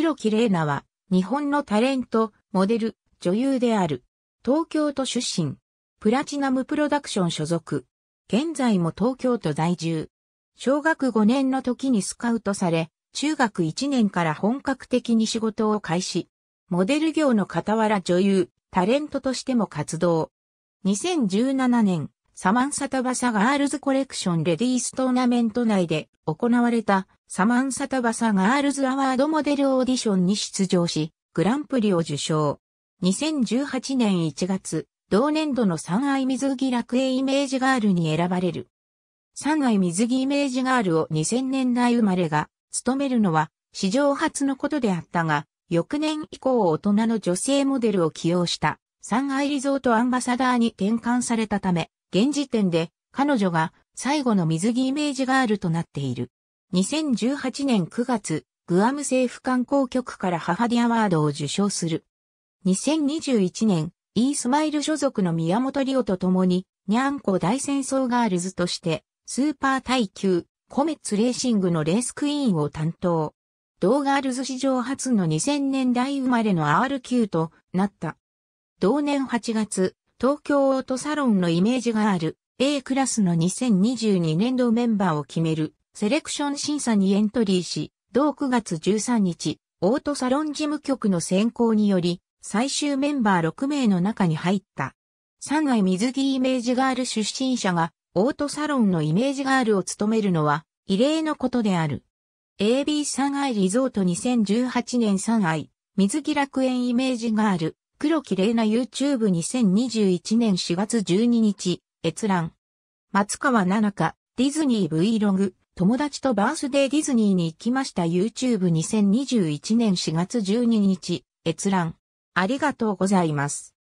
黒木麗奈は、日本のタレント、モデル、女優である。東京都出身。プラチナムプロダクション所属。現在も東京都在住。小学5年の時にスカウトされ、中学1年から本格的に仕事を開始。モデル業の傍ら女優、タレントとしても活動。2017年、サマンサタバサガールズコレクションレディーストーナメント内で行われたサマンサタバサガールズアワードモデルオーディションに出場し、グランプリを受賞。2018年1月、同年度の三愛水着楽園イメージガールに選ばれる。三愛水着イメージガールを2000年代生まれが務めるのは史上初のことであったが、翌年以降大人の女性モデルを起用した三愛リゾートアンバサダーに転換されたため、現時点で彼女が最後の水着イメージガールとなっている。2018年9月、グアム政府観光局から母ディアワードを受賞する。2021年、イースマイル所属の宮本リオと共に、ニャンコ大戦争ガールズとして、スーパー耐久、コメッツレーシングのレースクイーンを担当。同ガールズ史上初の2000年代生まれの R 級となった。同年8月、東京オートサロンのイメージがある A クラスの2022年度メンバーを決めるセレクション審査にエントリーし、同9月13日、オートサロン事務局の選考により、最終メンバー6名の中に入った。3愛水着イメージガール出身者が、オートサロンのイメージガールを務めるのは、異例のことである。AB 3愛リゾート2018年3愛、水着楽園イメージガール、黒綺麗な YouTube2021 年4月12日、閲覧。松川七香、ディズニー Vlog、友達とバースデーディズニーに行きました YouTube2021 年4月12日、閲覧。ありがとうございます。